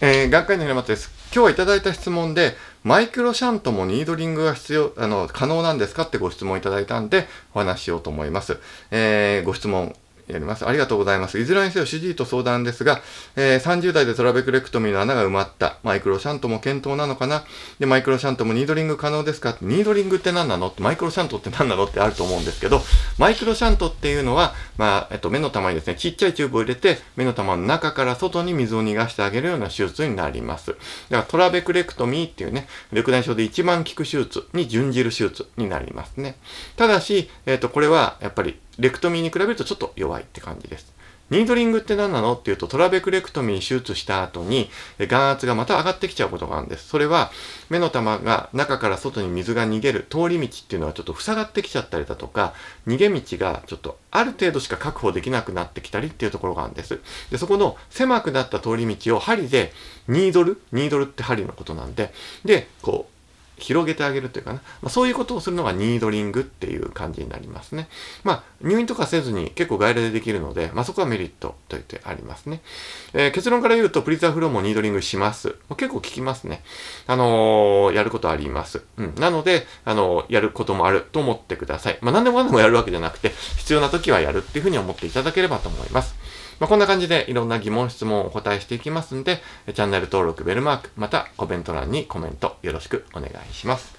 えー、学会の平松です。今日はいただいた質問で、マイクロシャントもニードリングが必要、あの、可能なんですかってご質問いただいたんで、お話しようと思います。えー、ご質問やります。ありがとうございます。いずれにせよ主治医と相談ですが、えー、30代でトラベクレクトミーの穴が埋まった。マイクロシャントも検討なのかなで、マイクロシャントもニードリング可能ですかニードリングって何なのって、マイクロシャントって何なのってあると思うんですけど、マイクロシャントっていうのは、まあ、えっと、目の玉にですね、ちっちゃいチューブを入れて、目の玉の中から外に水を逃がしてあげるような手術になります。だからトラベクレクトミーっていうね、緑内障で一番効く手術に準じる手術になりますね。ただし、えっと、これはやっぱりレクトミーに比べるとちょっと弱いって感じです。ニードリングって何なのっていうと、トラベクレクトミー手術した後に、眼圧がまた上がってきちゃうことがあるんです。それは、目の玉が中から外に水が逃げる通り道っていうのはちょっと塞がってきちゃったりだとか、逃げ道がちょっとある程度しか確保できなくなってきたりっていうところがあるんです。で、そこの狭くなった通り道を針で、ニードルニードルって針のことなんで、で、こう、広げてあげるというかな、まあ、そういうことをするのがニードリングっていう感じになりますね。まあ、入院とかせずに結構外来でできるので、まあ、そこはメリットと言ってありますね。えー、結論から言うと、プリザフローもニードリングします。結構効きますね。あのー、やることあります。うん。なので、あのー、やることもあると思ってください。まあ、何でもかんでもやるわけじゃなくて、必要な時はやるっていうふうに思っていただければと思います。まあ、こんな感じでいろんな疑問、質問をお答えしていきますんで、チャンネル登録、ベルマーク、またコメント欄にコメントよろしくお願いします。